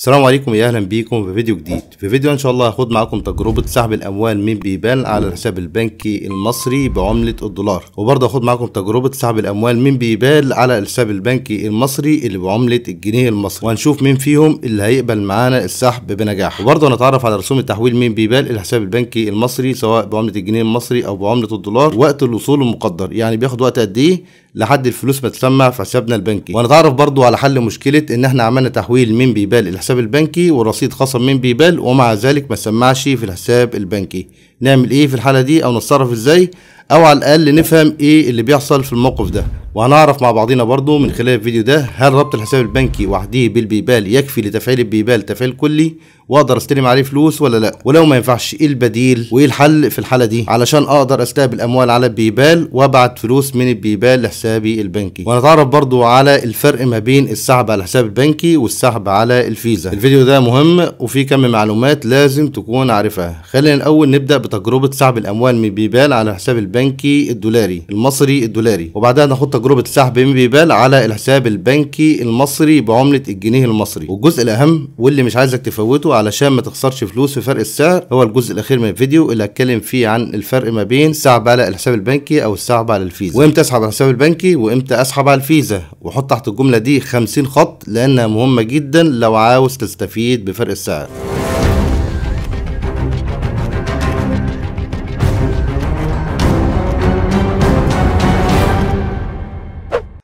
السلام عليكم يا اهلا بيكم في فيديو جديد في فيديو ان شاء الله هاخد معاكم تجربه سحب الاموال من بيبال على الحساب البنكي المصري بعمله الدولار وبرضه هاخد معاكم تجربه سحب الاموال من بيبال على الحساب البنكي المصري اللي بعمله الجنيه المصري وهنشوف مين فيهم اللي هيقبل معانا السحب بنجاح وبرضه هنتعرف على رسوم التحويل من بيبال الحساب البنكي المصري سواء بعمله الجنيه المصري او بعمله الدولار وقت الوصول المقدر يعني بياخد وقت قد ايه لحد الفلوس ما تسمع في حسابنا البنكي وهنتعرف برضه على حل مشكله ان احنا عملنا تحويل من بيبال الحساب الحساب البنكي والرصيد خصم من بيبال ومع ذلك ما سمعش في الحساب البنكي نعمل ايه في الحاله دي او نتصرف ازاي او على الاقل نفهم ايه اللي بيحصل في الموقف ده وهنعرف مع بعضينا برضو من خلال الفيديو ده هل ربط الحساب البنكي وحده بالبيبال يكفي لتفعيل البيبال تفعيل كلي واقدر استلم عليه فلوس ولا لا ولو ما ينفعش ايه البديل وايه الحل في الحاله دي علشان اقدر استقبل اموال على البيبال وابعت فلوس من البيبال لحسابي البنكي وهنتعرف برضو على الفرق ما بين السحب على الحساب البنكي والسحب على الفيزا الفيديو ده مهم وفيه كم معلومات لازم تكون عارفها خلينا الاول نبدا تجربه سحب الاموال من بيبال على الحساب البنكي الدولاري المصري الدولاري وبعدها ناخد تجربه سحب من بيبال على الحساب البنكي المصري بعمله الجنيه المصري والجزء الاهم واللي مش عايزك تفوته علشان ما تخسرش فلوس في فرق السعر هو الجزء الاخير من الفيديو اللي هتكلم فيه عن الفرق ما بين السحب على الحساب البنكي او السحب على الفيزا وامتى اسحب على الحساب البنكي وامتى اسحب على الفيزا وحط تحت الجمله دي 50 خط لانها مهمه جدا لو عاوز تستفيد بفرق السعر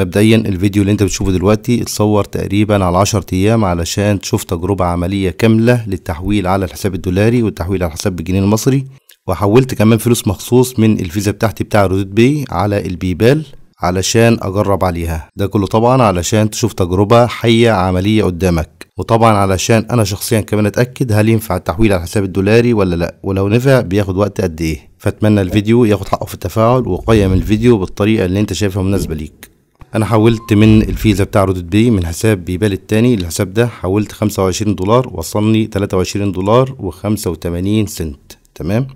مبدئيا الفيديو اللي انت بتشوفه دلوقتي اتصور تقريبا على 10 ايام علشان تشوف تجربة عملية كاملة للتحويل على الحساب الدولاري والتحويل على الحساب بالجنيه المصري وحولت كمان فلوس مخصوص من الفيزا بتاعتي بتاع رودت بي على البيبال علشان اجرب عليها ده كله طبعا علشان تشوف تجربة حية عملية قدامك وطبعا علشان انا شخصيا كمان اتاكد هل ينفع التحويل على الحساب الدولاري ولا لا ولو نفع بياخد وقت قد ايه فاتمنى الفيديو ياخد حقه في التفاعل وقيم الفيديو بالطريقة اللي انت شايفها مناسبة ليك انا حولت من الفيزا بتاع رودت بي من حساب بيبال التاني للحساب ده حولت خمسة وعشرين دولار وصلني تلاتة وعشرين دولار وخمسة وتمانين سنت تمام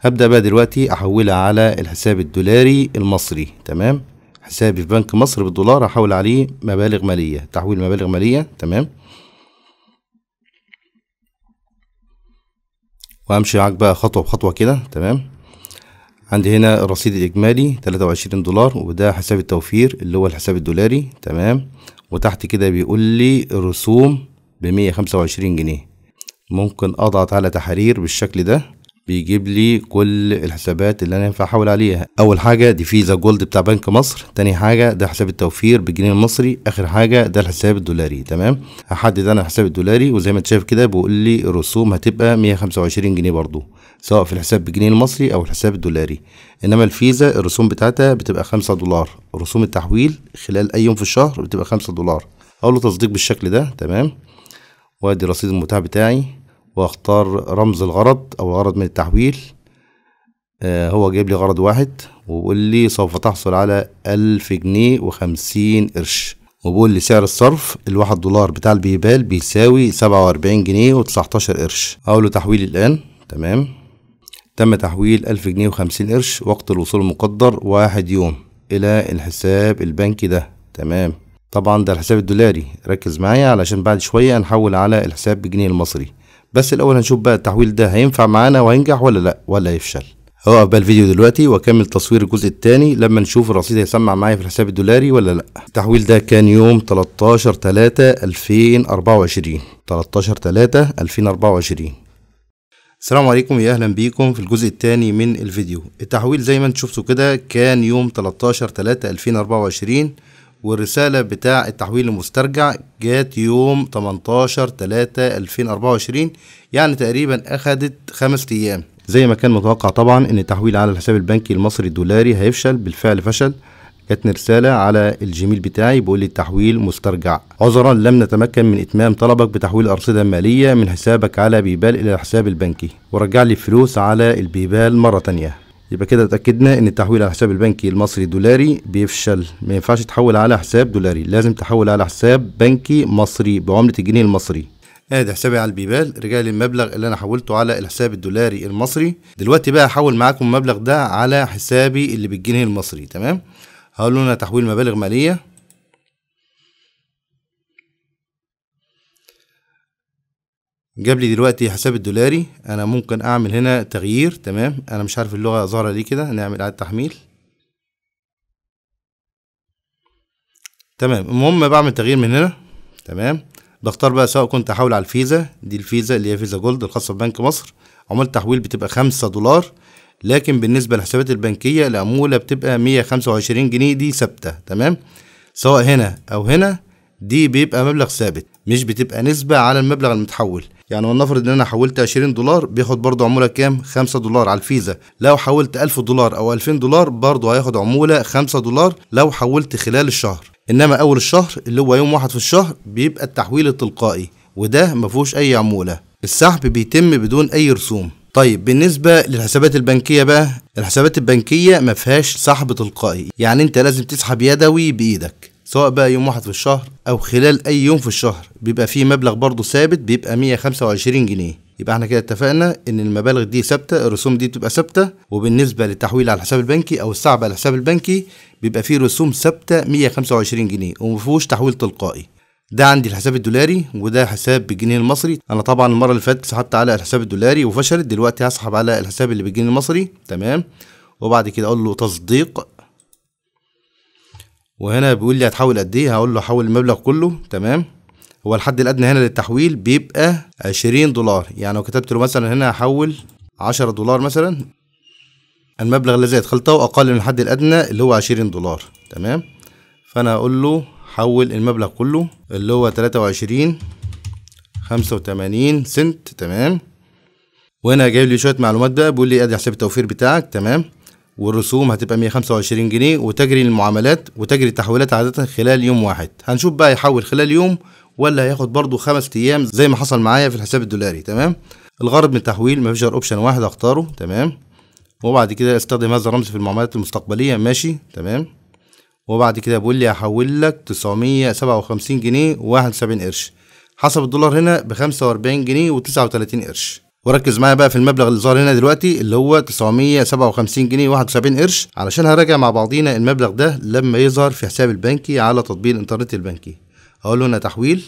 هبدأ بقى دلوقتي احولها على الحساب الدولاري المصري تمام حسابي في بنك مصر بالدولار هحول عليه مبالغ مالية تحويل مبالغ مالية تمام وامشي معاك بقى خطوة بخطوة كده تمام عندي هنا الرصيد الإجمالي 23 دولار وده حساب التوفير اللي هو الحساب الدولاري تمام وتحت كده بيقول لي الرسوم بمية خمسة وعشرين جنيه ممكن أضغط على تحرير بالشكل ده بيجيب لي كل الحسابات اللي انا ينفع احول عليها اول حاجه دي فيزا جولد بتاع بنك مصر تاني حاجه ده حساب التوفير بالجنيه المصري اخر حاجه ده الحساب الدولاري تمام هحدد انا الحساب الدولاري وزي ما انت شايف كده بيقول لي الرسوم هتبقى 125 جنيه برضو سواء في الحساب بالجنيه المصري او الحساب الدولاري انما الفيزا الرسوم بتاعتها بتبقى خمسة دولار رسوم التحويل خلال اي يوم في الشهر بتبقى خمسة دولار اقول له تصديق بالشكل ده تمام وادي رصيد المتاح بتاعي واختار رمز الغرض او الغرض من التحويل آه هو جايب لي غرض واحد وبيقول لي سوف تحصل على ألف جنيه وخمسين قرش وبيقول لي سعر الصرف الواحد دولار بتاع البيبال بيساوي سبعة وأربعين جنيه وتسعتاشر قرش أقول له تحويل الآن تمام تم تحويل ألف جنيه وخمسين قرش وقت الوصول المقدر واحد يوم إلى الحساب البنكي ده تمام طبعا ده الحساب الدولاري ركز معايا علشان بعد شوية هنحول على الحساب بالجنيه المصري بس الأول هنشوف بقى التحويل ده هينفع معانا وهينجح ولا لأ ولا هيفشل هو بقى الفيديو دلوقتي واكمل تصوير الجزء الثاني لما نشوف الرصيد هيسمع معايا في الحساب الدولاري ولا لا التحويل ده كان يوم 13 3 2024 13 3 2024 السلام عليكم يا اهلا بيكم في الجزء الثاني من الفيديو التحويل زي ما انتم شفتوا كده كان يوم 13 3 2024 والرسالة بتاع التحويل المسترجع جات يوم 18 3 2024 يعني تقريبا اخدت خمس ايام زي ما كان متوقع طبعا ان التحويل على الحساب البنكي المصري الدولاري هيفشل بالفعل فشل جاتني رساله على الجيميل بتاعي بيقول لي التحويل مسترجع عذرا لم نتمكن من اتمام طلبك بتحويل ارصده ماليه من حسابك على بيبال الى الحساب البنكي ورجع لي الفلوس على البيبال مره تانية يبقى كده اتاكدنا ان التحويل على الحساب البنكي المصري دولاري بيفشل ما ينفعش تحول على حساب دولاري لازم تحول على حساب بنكي مصري بعمله الجنيه المصري ادي حسابي على البيبال رجع لي المبلغ اللي انا حولته على الحساب الدولاري المصري دلوقتي بقى هحول معاكم المبلغ ده على حسابي اللي بالجنيه المصري تمام هقول لنا هنا تحويل مبالغ مالية جاب لي دلوقتي حساب الدولاري انا ممكن اعمل هنا تغيير تمام انا مش عارف اللغة ظاهرة ليه كده نعمل اعادة تحميل تمام المهم بعمل تغيير من هنا تمام بختار بقى سواء كنت احول على الفيزا دي الفيزا اللي هي فيزا جولد الخاصه ببنك مصر عملت تحويل بتبقى خمسة دولار لكن بالنسبه للحسابات البنكيه العموله بتبقى 125 جنيه دي ثابته تمام سواء هنا او هنا دي بيبقى مبلغ ثابت مش بتبقى نسبه على المبلغ المتحول يعني ولنفرض ان انا حولت 20 دولار بياخد برضه عموله كام 5 دولار على الفيزا لو حولت 1000 دولار او 2000 دولار برضه هياخد عموله 5 دولار لو حولت خلال الشهر انما اول الشهر اللي هو يوم واحد في الشهر بيبقى التحويل التلقائي وده مفهوش اي عموله السحب بيتم بدون اي رسوم طيب بالنسبة للحسابات البنكية بقى الحسابات البنكية ما فيهاش سحب تلقائي يعني انت لازم تسحب يدوي بايدك سواء بقى يوم واحد في الشهر او خلال اي يوم في الشهر بيبقى فيه مبلغ برضه ثابت بيبقى 125 جنيه يبقى احنا كده اتفقنا ان المبالغ دي ثابته الرسوم دي بتبقى ثابته وبالنسبه للتحويل على الحساب البنكي او السحب على الحساب البنكي بيبقى فيه رسوم ثابته 125 جنيه ومفيهوش تحويل تلقائي ده عندي الحساب الدولاري وده حساب بالجنيه المصري انا طبعا المره اللي فاتت سحبت على الحساب الدولاري وفشلت دلوقتي هسحب على الحساب اللي بالجنيه المصري تمام وبعد كده اقول له تصديق وهنا بيقول لي هتحول قد ايه هقول له حول المبلغ كله تمام هو الحد الادنى هنا للتحويل بيبقى 20 دولار يعني لو كتبت له مثلا هنا هحول 10 دولار مثلا المبلغ الذي ادخلته اقل من الحد الادنى اللي هو 20 دولار تمام فانا هقول له حول المبلغ كله اللي هو تلاتة وعشرين خمسة وتمانين سنت تمام وهنا جايب لي شوية معلومات بقى بيقول لي ادي حساب التوفير بتاعك تمام والرسوم هتبقى 125 جنيه وتجري المعاملات وتجري التحويلات عادة خلال يوم واحد هنشوف بقى يحول خلال يوم ولا هياخد برضو خمس ايام زي ما حصل معايا في الحساب الدولاري تمام الغرض من التحويل مفيش غير اوبشن واحد اختاره تمام وبعد كده استخدم هذا الرمز في المعاملات المستقبلية ماشي تمام وبعد كده بيقول لي هحول لك 957 جنيه و71 قرش حسب الدولار هنا ب 45 جنيه و39 قرش وركز معايا بقى في المبلغ اللي ظاهر هنا دلوقتي اللي هو 957 جنيه و71 قرش علشان هراجع مع بعضينا المبلغ ده لما يظهر في حساب البنكي على تطبيق الانترنت البنكي هقول له هنا تحويل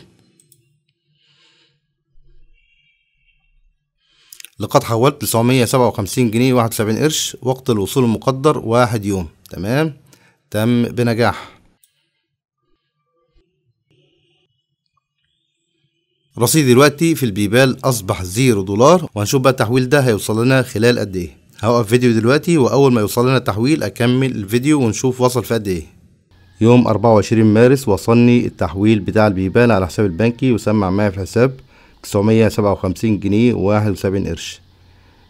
لقد حولت 957 جنيه و71 قرش وقت الوصول المقدر واحد يوم تمام تم بنجاح رصيدي دلوقتي في البيبال اصبح زيرو دولار وهنشوف بقى التحويل ده هيوصل لنا خلال قد ايه هوقف فيديو دلوقتي واول ما يوصل لنا التحويل اكمل الفيديو ونشوف وصل في قد ايه يوم 24 مارس وصلني التحويل بتاع البيبال على حساب البنكي وسمع معايا في الحساب 957 جنيه و71 قرش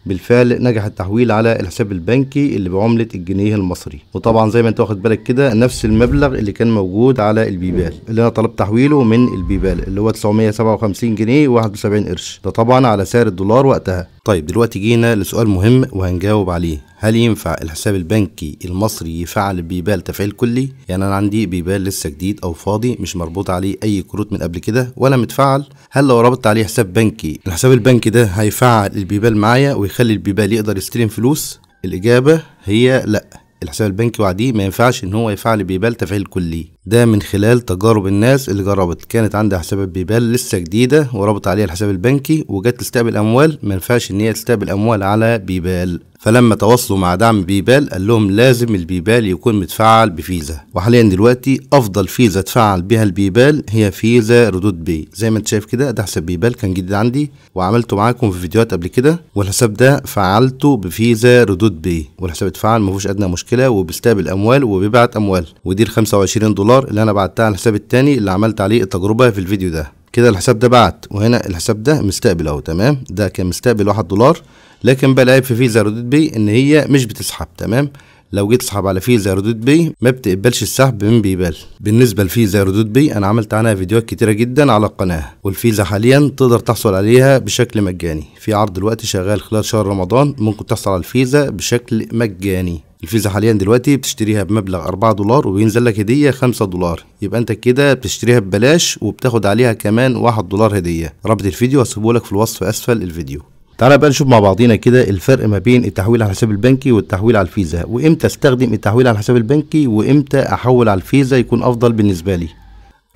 بالفعل نجح التحويل على الحساب البنكي اللي بعملة الجنيه المصري وطبعا زي ما انت واخد بالك كده نفس المبلغ اللي كان موجود على البيبال اللي انا طلبت تحويله من البيبال اللي هو 957 جنيه و71 قرش ده طبعا على سعر الدولار وقتها طيب دلوقتي جينا لسؤال مهم وهنجاوب عليه هل ينفع الحساب البنكي المصري يفعل بيبال تفعيل كلي يعني انا عندي بيبال لسه جديد او فاضي مش مربوط عليه اي كروت من قبل كده ولا متفعل هل لو ربطت عليه حساب بنكي الحساب البنكي ده هيفعل البيبال معايا ويخلي البيبال يقدر يستلم فلوس الاجابه هي لا الحساب البنكي وعديه ما ينفعش ان هو يفعل بيبال تفعيل كلي ده من خلال تجارب الناس اللي جربت كانت عندها حسابات بيبال لسه جديدة وربط عليها الحساب البنكي وجت تستقبل أموال ما ينفعش إن هي تستقبل أموال على بيبال فلما تواصلوا مع دعم بيبال قال لهم لازم البيبال يكون متفعل بفيزا وحاليا دلوقتي افضل فيزا اتفعل بها البيبال هي فيزا ردود بي زي ما انت شايف كده ده حساب بيبال كان جديد عندي وعملته معاكم في فيديوهات قبل كده والحساب ده فعلته بفيزا ردود بي والحساب اتفعل ما فيهوش ادنى مشكله وبيستقبل اموال وبيبعت اموال ودي ال 25 دولار الدولار اللي انا بعتها على الحساب التاني اللي عملت عليه التجربه في الفيديو ده كده الحساب ده بعت وهنا الحساب ده مستقبل اهو تمام ده كان مستقبل واحد دولار لكن بقى العيب في فيزا ردود بي ان هي مش بتسحب تمام لو جيت اسحب على فيزا ردود بي ما بتقبلش السحب من بيبال بالنسبه لفيزا ردود بي انا عملت عنها فيديوهات كتيره جدا على القناه والفيزا حاليا تقدر تحصل عليها بشكل مجاني في عرض دلوقتي شغال خلال شهر رمضان ممكن تحصل على الفيزا بشكل مجاني الفيزا حاليا دلوقتي بتشتريها بمبلغ 4 دولار وينزل لك هديه 5 دولار يبقى انت كده بتشتريها ببلاش وبتاخد عليها كمان 1 دولار هديه رابط الفيديو هسيبه لك في الوصف اسفل الفيديو تعالى بقى نشوف مع بعضينا كده الفرق ما بين التحويل على الحساب البنكي والتحويل على الفيزا وامتى استخدم التحويل على الحساب البنكي وامتى احول على الفيزا يكون افضل بالنسبه لي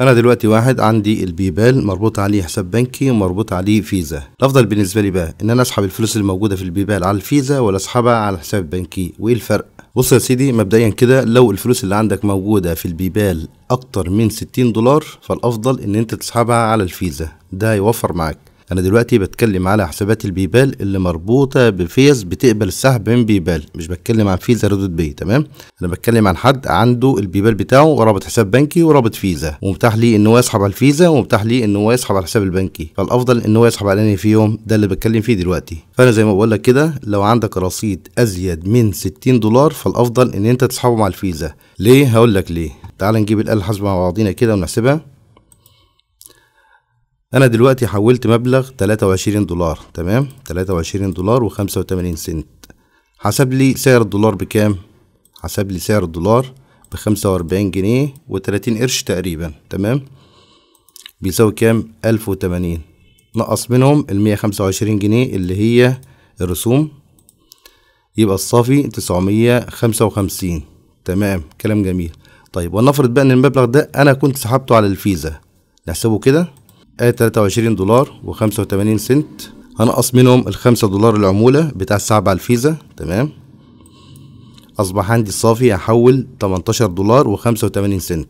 انا دلوقتي واحد عندي البيبال مربوط عليه حساب بنكي ومربوط عليه فيزا الافضل بالنسبه لي بقى ان انا اسحب الفلوس الموجوده في البيبال على الفيزا ولا اسحبها على الحساب البنكي وايه الفرق بص يا سيدي مبدئيا كده لو الفلوس اللي عندك موجودة في البيبال أكتر من 60 دولار فالأفضل إن أنت تسحبها على الفيزا ده يوفر معاك انا دلوقتي بتكلم على حسابات البيبال اللي مربوطه بفيز بتقبل السحب من بيبال مش بتكلم عن فيزا ردود بي تمام انا بتكلم عن حد عنده البيبال بتاعه ورابط حساب بنكي ورابط فيزا ومتاح ليه ان هو يسحب على الفيزا ومتاح ليه ان هو يسحب على الحساب البنكي فالافضل ان هو يسحب على في يوم ده اللي بتكلم فيه دلوقتي فانا زي ما بقول لك كده لو عندك رصيد ازيد من 60 دولار فالافضل ان انت تسحبه مع الفيزا ليه هقول لك ليه تعال نجيب الاله الحاسبه مع بعضينا كده ونحسبها انا دلوقتي حولت مبلغ 23 دولار تمام 23 دولار و85 سنت حسب لي سعر الدولار بكام حسب لي سعر الدولار بخمسة وأربعين جنيه وتلاتين قرش تقريبا تمام بيساوي كام ألف وتمانين نقص منهم ال خمسة وعشرين جنيه اللي هي الرسوم يبقى الصافي تسعمية خمسة وخمسين تمام كلام جميل طيب ونفرض بقى ان المبلغ ده انا كنت سحبته على الفيزا نحسبه كده ادي آه، 23 دولار و85 سنت هنقص منهم الخمسة دولار العمولة بتاع السحب على الفيزا تمام اصبح عندي الصافي هحول 18 دولار و85 سنت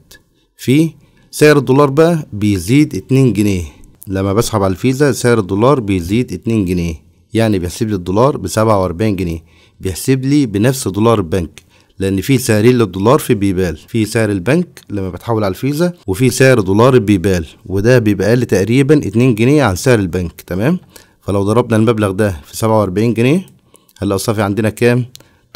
في سعر الدولار بقى بيزيد 2 جنيه لما بسحب على الفيزا سعر الدولار بيزيد 2 جنيه يعني بيحسب لي الدولار ب 47 جنيه بيحسب لي بنفس دولار البنك لان في سعرين للدولار في بيبال في سعر البنك لما بتحول على الفيزا وفي سعر دولار البيبال وده بيبقى اقل تقريبا 2 جنيه عن سعر البنك تمام فلو ضربنا المبلغ ده في 47 جنيه هلا الصافي عندنا كام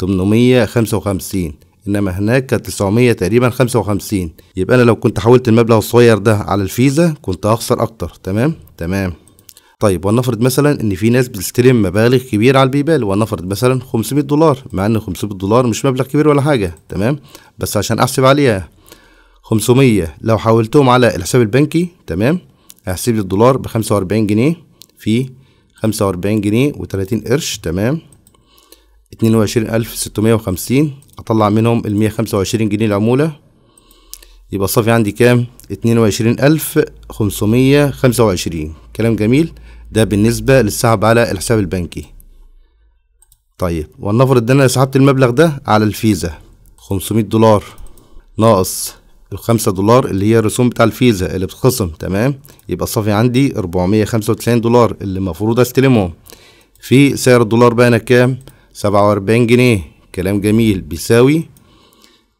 855 انما هناك 900 تقريبا 55 يبقى انا لو كنت حولت المبلغ الصغير ده على الفيزا كنت هخسر اكتر تمام تمام طيب ولنفرض مثلا ان في ناس بتستلم مبالغ كبيره على البيبال ولنفرض مثلا 500 دولار مع ان 500 دولار مش مبلغ كبير ولا حاجه تمام بس عشان احسب عليها 500 لو حولتهم على الحساب البنكي تمام هحسب الدولار ب 45 جنيه في 45 جنيه و30 قرش تمام 22650 اطلع منهم ال 125 جنيه العموله يبقى صافي عندي كام 22525 كلام جميل ده بالنسبة للسحب على الحساب البنكي طيب ولنفرض ان انا سحبت المبلغ ده على الفيزا 500 دولار ناقص الخمسة دولار اللي هي الرسوم بتاع الفيزا اللي بتخصم تمام يبقى صافي عندي 495 دولار اللي المفروض استلمهم في سعر الدولار بقى انا كام 47 جنيه كلام جميل بيساوي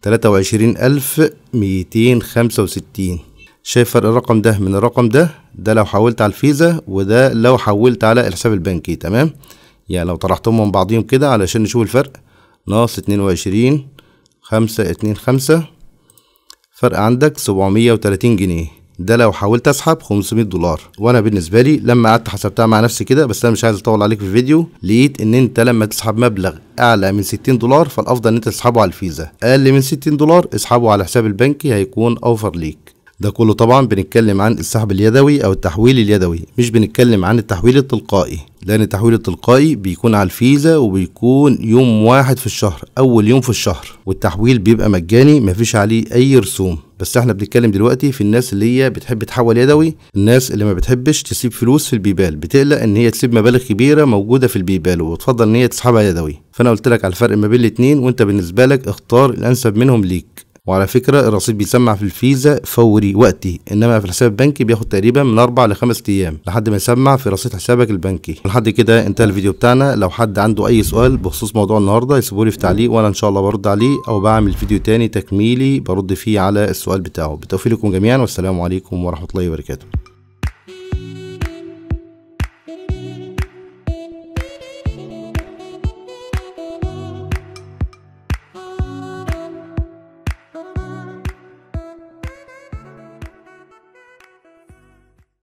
23265 شايف فرق الرقم ده من الرقم ده ده لو حولت على الفيزا وده لو حولت على الحساب البنكي تمام يعني لو طرحتهم من بعضهم كده علشان نشوف الفرق ناقص اتنين وعشرين خمسة اتنين خمسة فرق عندك سبعمية وتلاتين جنيه ده لو حاولت اسحب 500 دولار وانا بالنسبه لي لما قعدت حسبتها مع نفسي كده بس انا مش عايز اطول عليك في الفيديو لقيت ان انت لما تسحب مبلغ اعلى من 60 دولار فالافضل ان انت تسحبه على الفيزا اقل من 60 دولار اسحبه على حساب البنكي هيكون اوفر ليك ده كله طبعا بنتكلم عن السحب اليدوي او التحويل اليدوي مش بنتكلم عن التحويل التلقائي لان التحويل التلقائي بيكون على الفيزا وبيكون يوم واحد في الشهر اول يوم في الشهر والتحويل بيبقى مجاني مفيش عليه اي رسوم بس احنا بنتكلم دلوقتي في الناس اللي هي بتحب تحول يدوي الناس اللي ما بتحبش تسيب فلوس في البيبال بتقلق ان هي تسيب مبالغ كبيره موجوده في البيبال وتفضل ان هي تسحبها يدوي فانا قلت لك على الفرق ما بين الاتنين وانت بالنسبه لك اختار الانسب منهم ليك وعلى فكرة الرصيد بيسمع في الفيزا فوري وقتي انما في الحساب البنكي بياخد تقريبا من اربع لخمس ايام لحد ما يسمع في رصيد حسابك البنكي لحد كده انتهى الفيديو بتاعنا لو حد عنده اي سؤال بخصوص موضوع النهارده يسيبولي في تعليق وانا ان شاء الله برد عليه او بعمل فيديو تاني تكميلي برد فيه على السؤال بتاعه لكم جميعا والسلام عليكم ورحمة الله وبركاته